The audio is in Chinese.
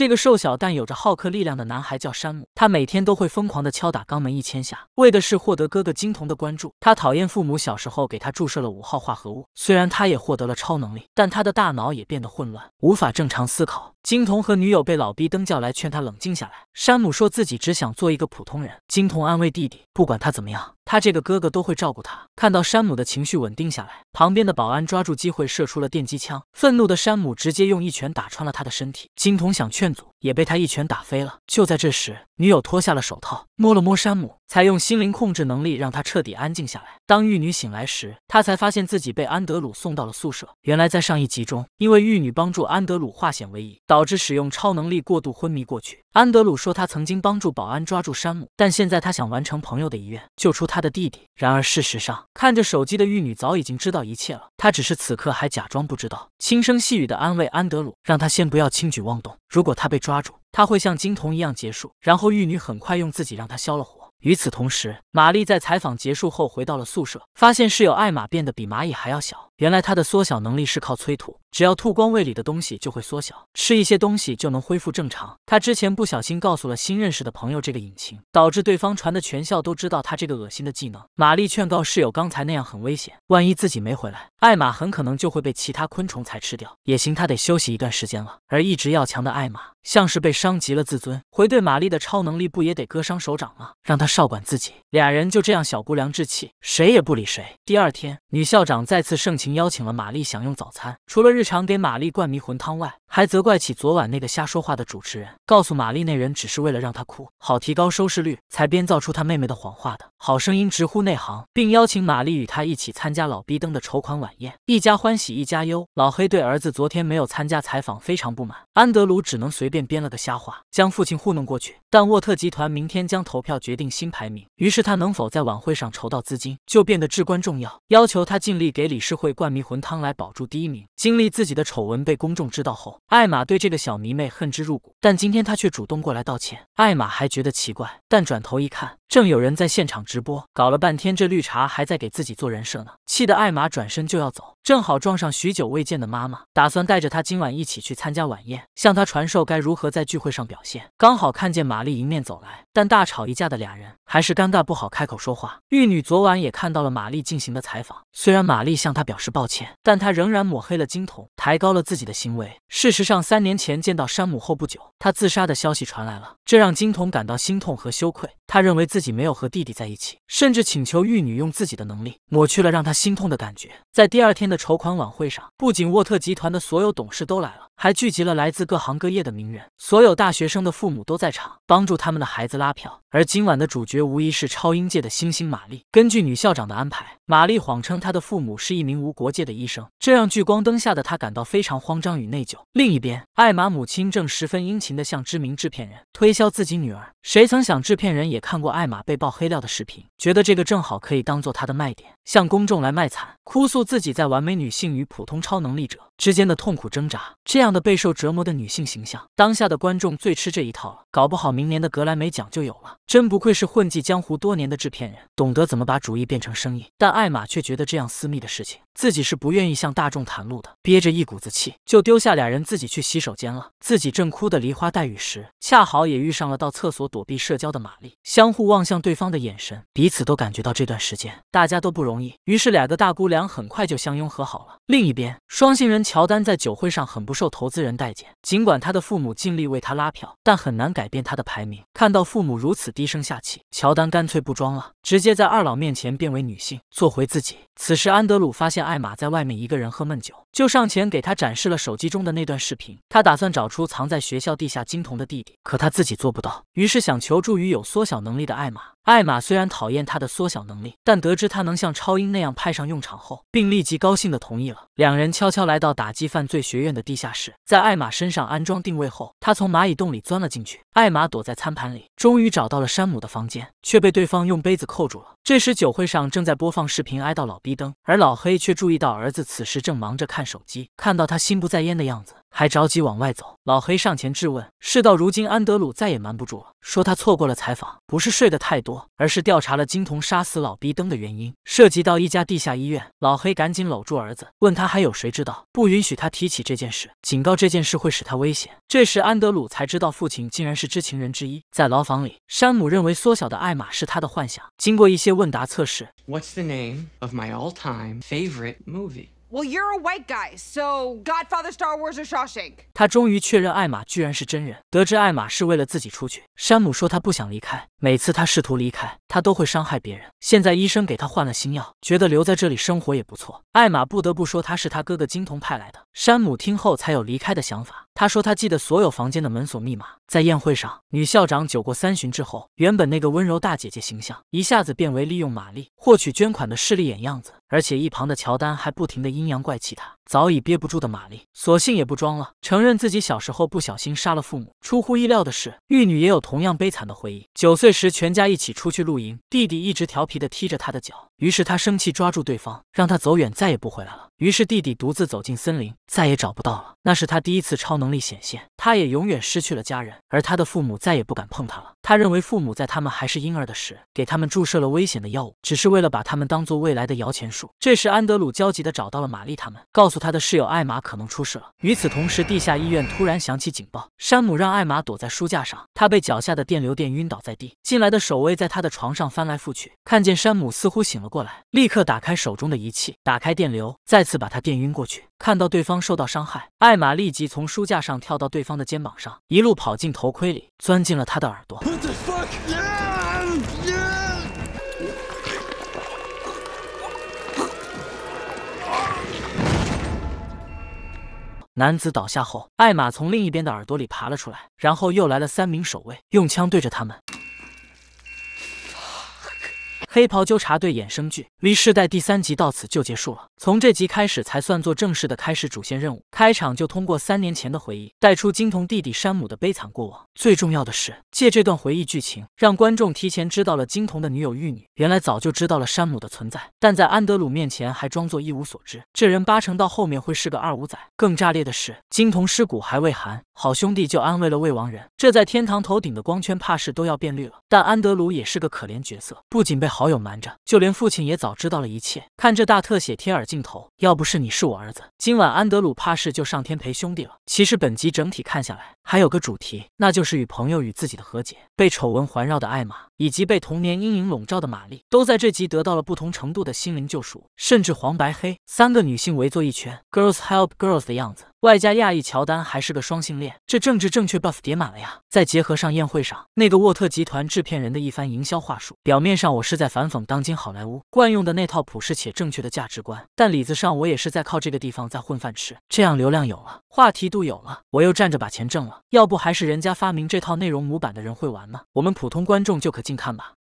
这个瘦小但有着浩克力量的男孩叫山姆，他每天都会疯狂的敲打肛门一千下，为的是获得哥哥金童的关注。他讨厌父母小时候给他注射了五号化合物，虽然他也获得了超能力，但他的大脑也变得混乱，无法正常思考。金童和女友被老逼登叫来劝他冷静下来。山姆说自己只想做一个普通人。金童安慰弟弟，不管他怎么样。他这个哥哥都会照顾他。看到山姆的情绪稳定下来，旁边的保安抓住机会射出了电击枪。愤怒的山姆直接用一拳打穿了他的身体。金童想劝阻。也被他一拳打飞了。就在这时，女友脱下了手套，摸了摸山姆，才用心灵控制能力让他彻底安静下来。当玉女醒来时，她才发现自己被安德鲁送到了宿舍。原来在上一集中，因为玉女帮助安德鲁化险为夷，导致使用超能力过度昏迷过去。安德鲁说他曾经帮助保安抓住山姆，但现在他想完成朋友的遗愿，救出他的弟弟。然而事实上，看着手机的玉女早已经知道一切了，她只是此刻还假装不知道，轻声细语的安慰安德鲁，让他先不要轻举妄动。如果他被抓。抓住他会像金童一样结束，然后玉女很快用自己让他消了火。与此同时，玛丽在采访结束后回到了宿舍，发现室友艾玛变得比蚂蚁还要小。原来他的缩小能力是靠催吐，只要吐光胃里的东西就会缩小，吃一些东西就能恢复正常。他之前不小心告诉了新认识的朋友这个隐情，导致对方传的全校都知道他这个恶心的技能。玛丽劝告室友刚才那样很危险，万一自己没回来，艾玛很可能就会被其他昆虫才吃掉。也行，他得休息一段时间了。而一直要强的艾玛像是被伤及了自尊，回对玛丽的超能力不也得割伤手掌吗？让他少管自己。俩人就这样小姑娘置气，谁也不理谁。第二天，女校长再次盛情。邀请了玛丽享用早餐。除了日常给玛丽灌迷魂汤外，还责怪起昨晚那个瞎说话的主持人，告诉玛丽那人只是为了让她哭，好提高收视率，才编造出他妹妹的谎话的。好声音直呼内行，并邀请玛丽与他一起参加老逼登的筹款晚宴。一家欢喜一家忧，老黑对儿子昨天没有参加采访非常不满。安德鲁只能随便编了个瞎话，将父亲糊弄过去。但沃特集团明天将投票决定新排名，于是他能否在晚会上筹到资金就变得至关重要。要求他尽力给理事会灌迷魂汤来保住第一名。经历自己的丑闻被公众知道后。艾玛对这个小迷妹恨之入骨，但今天她却主动过来道歉。艾玛还觉得奇怪，但转头一看，正有人在现场直播，搞了半天这绿茶还在给自己做人设呢，气得艾玛转身就要走，正好撞上许久未见的妈妈，打算带着她今晚一起去参加晚宴，向她传授该如何在聚会上表现。刚好看见玛丽迎面走来，但大吵一架的俩人还是尴尬不好开口说话。玉女昨晚也看到了玛丽进行的采访，虽然玛丽向她表示抱歉，但她仍然抹黑了金童，抬高了自己的行为是。事实上，三年前见到山姆后不久，他自杀的消息传来了，这让金童感到心痛和羞愧。他认为自己没有和弟弟在一起，甚至请求玉女用自己的能力抹去了让他心痛的感觉。在第二天的筹款晚会上，不仅沃特集团的所有董事都来了，还聚集了来自各行各业的名人，所有大学生的父母都在场，帮助他们的孩子拉票。而今晚的主角无疑是超英界的新星玛丽。根据女校长的安排，玛丽谎称她的父母是一名无国界的医生，这让聚光灯下的她感到非常慌张与内疚。另一边，艾玛母亲正十分殷勤地向知名制片人推销自己女儿，谁曾想制片人也。看过艾玛被爆黑料的视频，觉得这个正好可以当做他的卖点，向公众来卖惨，哭诉自己在完美女性与普通超能力者。之间的痛苦挣扎，这样的备受折磨的女性形象，当下的观众最吃这一套了。搞不好明年的格莱美奖就有了。真不愧是混迹江湖多年的制片人，懂得怎么把主意变成生意。但艾玛却觉得这样私密的事情，自己是不愿意向大众袒露的，憋着一股子气，就丢下俩人自己去洗手间了。自己正哭得梨花带雨时，恰好也遇上了到厕所躲避社交的玛丽，相互望向对方的眼神，彼此都感觉到这段时间大家都不容易，于是两个大姑娘很快就相拥和好了。另一边，双性人。乔丹在酒会上很不受投资人待见，尽管他的父母尽力为他拉票，但很难改变他的排名。看到父母如此低声下气，乔丹干脆不装了，直接在二老面前变为女性，做回自己。此时，安德鲁发现艾玛在外面一个人喝闷酒，就上前给他展示了手机中的那段视频。他打算找出藏在学校地下金童的弟弟，可他自己做不到，于是想求助于有缩小能力的艾玛。艾玛虽然讨厌他的缩小能力，但得知他能像超英那样派上用场后，并立即高兴地同意了。两人悄悄来到打击犯罪学院的地下室，在艾玛身上安装定位后，他从蚂蚁洞里钻了进去。艾玛躲在餐盘里，终于找到了山姆的房间，却被对方用杯子扣住了。这时酒会上正在播放视频，哀悼老逼灯，而老黑却注意到儿子此时正忙着看手机，看到他心不在焉的样子。还着急往外走，老黑上前质问。事到如今，安德鲁再也瞒不住了，说他错过了采访，不是睡得太多，而是调查了金童杀死老逼登的原因，涉及到一家地下医院。老黑赶紧搂住儿子，问他还有谁知道，不允许他提起这件事，警告这件事会使他危险。这时安德鲁才知道，父亲竟然是知情人之一。在牢房里，山姆认为缩小的艾玛是他的幻想。经过一些问答测试，What's the name of my all-time favorite movie？well you're a white guy so godfather star wars are shosshik 他终于确认艾玛居然是真人得知艾玛是为了自己出去山姆说他不想离开每次他试图离开他都会伤害别人。现在医生给他换了新药，觉得留在这里生活也不错。艾玛不得不说，他是他哥哥金童派来的。山姆听后才有离开的想法。他说他记得所有房间的门锁密码。在宴会上，女校长酒过三巡之后，原本那个温柔大姐姐形象一下子变为利用玛丽获取捐款的势利眼样子，而且一旁的乔丹还不停的阴阳怪气他。早已憋不住的玛丽，索性也不装了，承认自己小时候不小心杀了父母。出乎意料的是，玉女也有同样悲惨的回忆。九岁时，全家一起出去露营，弟弟一直调皮的踢着他的脚，于是他生气抓住对方，让他走远，再也不回来了。于是弟弟独自走进森林，再也找不到了。那是他第一次超能力显现，他也永远失去了家人，而他的父母再也不敢碰他了。他认为父母在他们还是婴儿的时，给他们注射了危险的药物，只是为了把他们当做未来的摇钱树。这时，安德鲁焦急地找到了玛丽他们，告诉他的室友艾玛可能出事了。与此同时，地下医院突然响起警报，山姆让艾玛躲在书架上，他被脚下的电流电晕倒在地。进来的守卫在他的床上翻来覆去，看见山姆似乎醒了过来，立刻打开手中的仪器，打开电流，再次把他电晕过去。看到对方受到伤害，艾玛立即从书架上跳到对方的肩膀上，一路跑进头盔里，钻进了他的耳朵。男子倒下后，艾玛从另一边的耳朵里爬了出来，然后又来了三名守卫，用枪对着他们。黑袍纠察队衍生剧《离世代》第三集到此就结束了。从这集开始才算作正式的开始主线任务。开场就通过三年前的回忆带出金童弟弟山姆的悲惨过往。最重要的是借这段回忆剧情，让观众提前知道了金童的女友玉女原来早就知道了山姆的存在，但在安德鲁面前还装作一无所知。这人八成到后面会是个二五仔。更炸裂的是，金童尸骨还未寒。好兄弟就安慰了未亡人，这在天堂头顶的光圈怕是都要变绿了。但安德鲁也是个可怜角色，不仅被好友瞒着，就连父亲也早知道了一切。看这大特写贴耳镜头，要不是你是我儿子，今晚安德鲁怕是就上天陪兄弟了。其实本集整体看下来。还有个主题，那就是与朋友与自己的和解。被丑闻环绕的艾玛，以及被童年阴影笼罩的玛丽，都在这集得到了不同程度的心灵救赎。甚至黄白黑三个女性围坐一圈，Girls Help Girls 的样子，外加亚裔乔丹还是个双性恋，这政治正确 buff 叠满了呀！再结合上宴会上那个沃特集团制片人的一番营销话术，表面上我是在反讽当今好莱坞惯用的那套普世且正确的价值观，但里子上我也是在靠这个地方在混饭吃。这样流量有了，话题度有了，我又站着把钱挣了。要不还是人家发明这套内容模板的人会玩呢？我们普通观众就可近看吧。